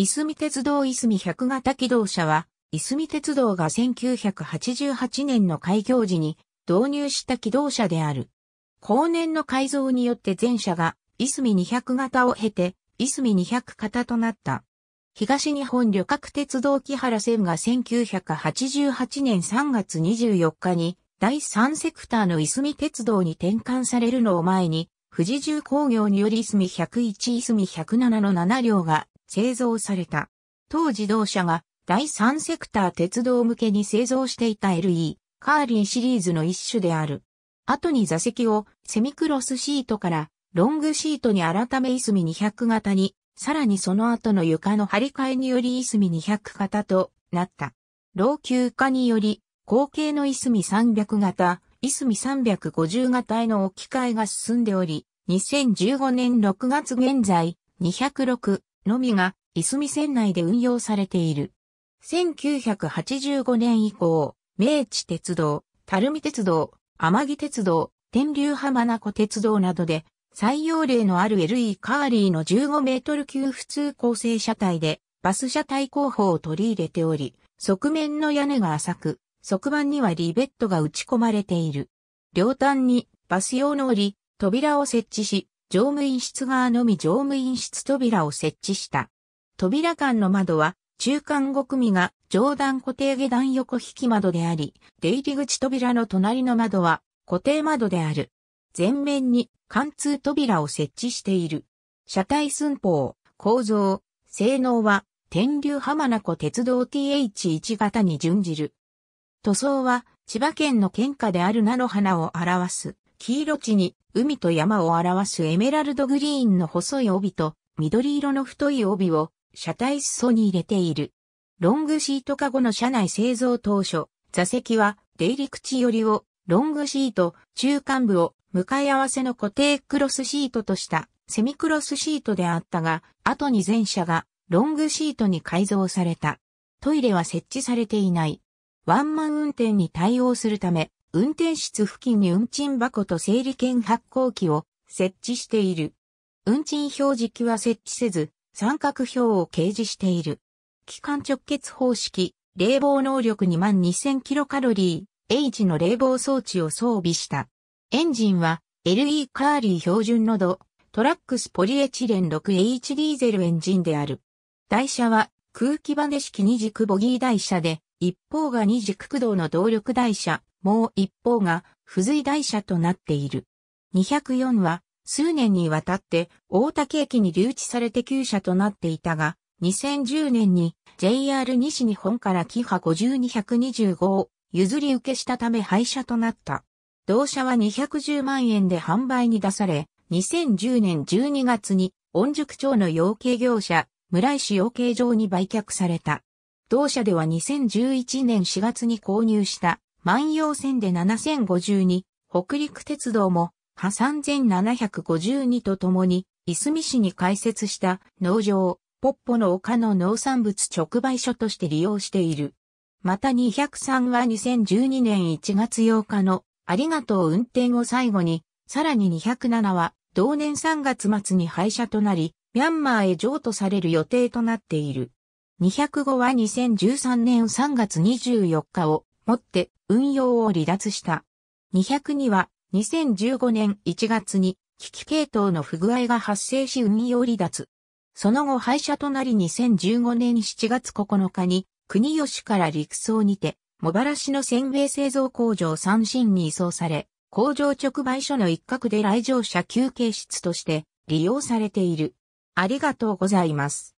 いすみ鉄道いすみ100型機動車は、いすみ鉄道が1988年の開業時に導入した機動車である。後年の改造によって全車がいすみ200型を経て、いすみ200型となった。東日本旅客鉄道木原線が1988年3月24日に第3セクターのいすみ鉄道に転換されるのを前に、富士重工業によりいすみ101いすみ107の7両が製造された。当自動車が第三セクター鉄道向けに製造していた LE、カーリーシリーズの一種である。後に座席をセミクロスシートからロングシートに改めイスミ200型に、さらにその後の床の張り替えによりイスミ200型となった。老朽化により、後継のイスミ300型、イスミ350型への置き換えが進んでおり、2015年6月現在、206、のみが、いすみ船内で運用されている。1985年以降、明治鉄道、垂水鉄道、天城鉄道、天竜浜名湖鉄道などで、採用例のある LE カーリーの15メートル級普通構成車体で、バス車体工法を取り入れており、側面の屋根が浅く、側板にはリベットが打ち込まれている。両端にバス用のり、扉を設置し、乗務員室側のみ乗務員室扉を設置した。扉間の窓は、中間五組が上段固定下段横引き窓であり、出入り口扉の隣の窓は固定窓である。前面に貫通扉を設置している。車体寸法、構造、性能は天竜浜名湖鉄道 TH1 型に準じる。塗装は千葉県の県下である菜の花を表す黄色地に海と山を表すエメラルドグリーンの細い帯と緑色の太い帯を車体裾に入れている。ロングシートカゴの車内製造当初、座席は出入り口寄りをロングシート、中間部を向かい合わせの固定クロスシートとしたセミクロスシートであったが、後に全車がロングシートに改造された。トイレは設置されていない。ワンマン運転に対応するため、運転室付近に運賃箱と整理券発行機を設置している。運賃表示機は設置せず、三角表を掲示している。機関直結方式、冷房能力2万2 0 0 0カロリー、H の冷房装置を装備した。エンジンは LE カーリー標準の度、トラックスポリエチレン 6H ディーゼルエンジンである。台車は空気バネ式二軸ボギー台車で、一方が二軸駆動の動力台車、もう一方が不随台車となっている。204は数年にわたって大竹駅に留置されて旧車となっていたが、2010年に JR 西日本からキハ5 2 2 5を譲り受けしたため廃車となった。同車は210万円で販売に出され、2010年12月に御宿町の養鶏業者、村井市養鶏場に売却された。同社では2011年4月に購入した万葉線で7052、北陸鉄道も、破産7 5 2とともに、いすみ市に開設した農場、ポッポの丘の農産物直売所として利用している。また203は2012年1月8日のありがとう運転を最後に、さらに207は同年3月末に廃車となり、ミャンマーへ譲渡される予定となっている。205は2013年3月24日をもって運用を離脱した。2 0 2には2015年1月に機器系統の不具合が発生し運用離脱。その後廃車となり2015年7月9日に国吉から陸送にて、茂原市の鮮明製造工場三新に移送され、工場直売所の一角で来場者休憩室として利用されている。ありがとうございます。